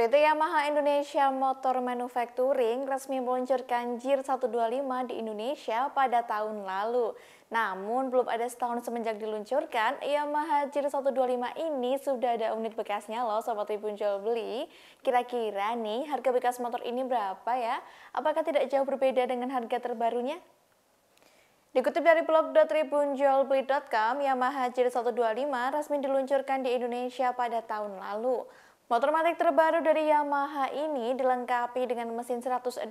PT Yamaha Indonesia Motor Manufacturing resmi meluncurkan JIR 125 di Indonesia pada tahun lalu. Namun belum ada setahun semenjak diluncurkan, Yamaha JIR 125 ini sudah ada unit bekasnya loh sobat ibu jual beli. Kira-kira nih harga bekas motor ini berapa ya? Apakah tidak jauh berbeda dengan harga terbarunya? Dikutip dari blog.tribunjualbeli.com, Yamaha JIR 125 resmi diluncurkan di Indonesia pada tahun lalu. Motor matik terbaru dari Yamaha ini dilengkapi dengan mesin 125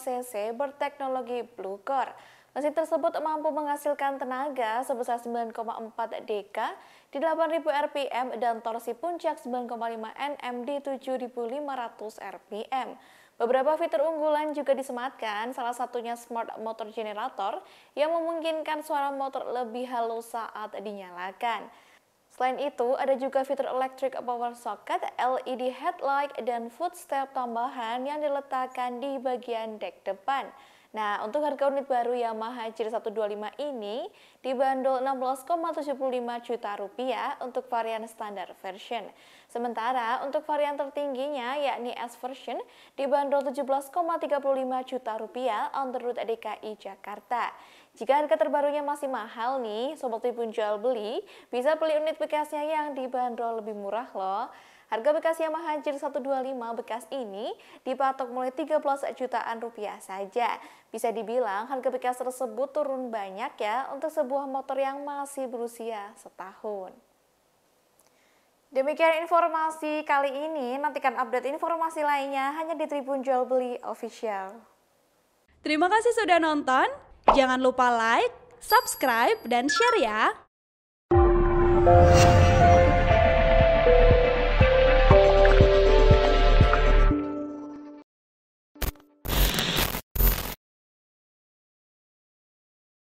cc berteknologi Blue Core. Mesin tersebut mampu menghasilkan tenaga sebesar 9,4 dk di 8.000 rpm dan torsi puncak 9,5 nm di 7.500 rpm. Beberapa fitur unggulan juga disematkan, salah satunya Smart Motor Generator yang memungkinkan suara motor lebih halus saat dinyalakan. Selain itu, ada juga fitur electric power socket, LED headlight, dan footstep tambahan yang diletakkan di bagian dek depan. Nah, untuk harga unit baru Yamaha JR125 ini dibanderol 16,75 juta rupiah untuk varian standar version. Sementara untuk varian tertingginya yakni S version dibanderol 17,35 juta rupiah on the road DKI Jakarta. Jika harga terbarunya masih mahal nih, sobat pun jual beli, bisa beli unit bekasnya yang dibanderol lebih murah loh. Harga bekas Yamaha Jir 125 bekas ini dipatok mulai 13 jutaan rupiah saja. Bisa dibilang harga bekas tersebut turun banyak ya untuk sebuah motor yang masih berusia setahun. Demikian informasi kali ini, nantikan update informasi lainnya hanya di Tribun Jual Beli Official. Terima kasih sudah nonton, jangan lupa like, subscribe, dan share ya!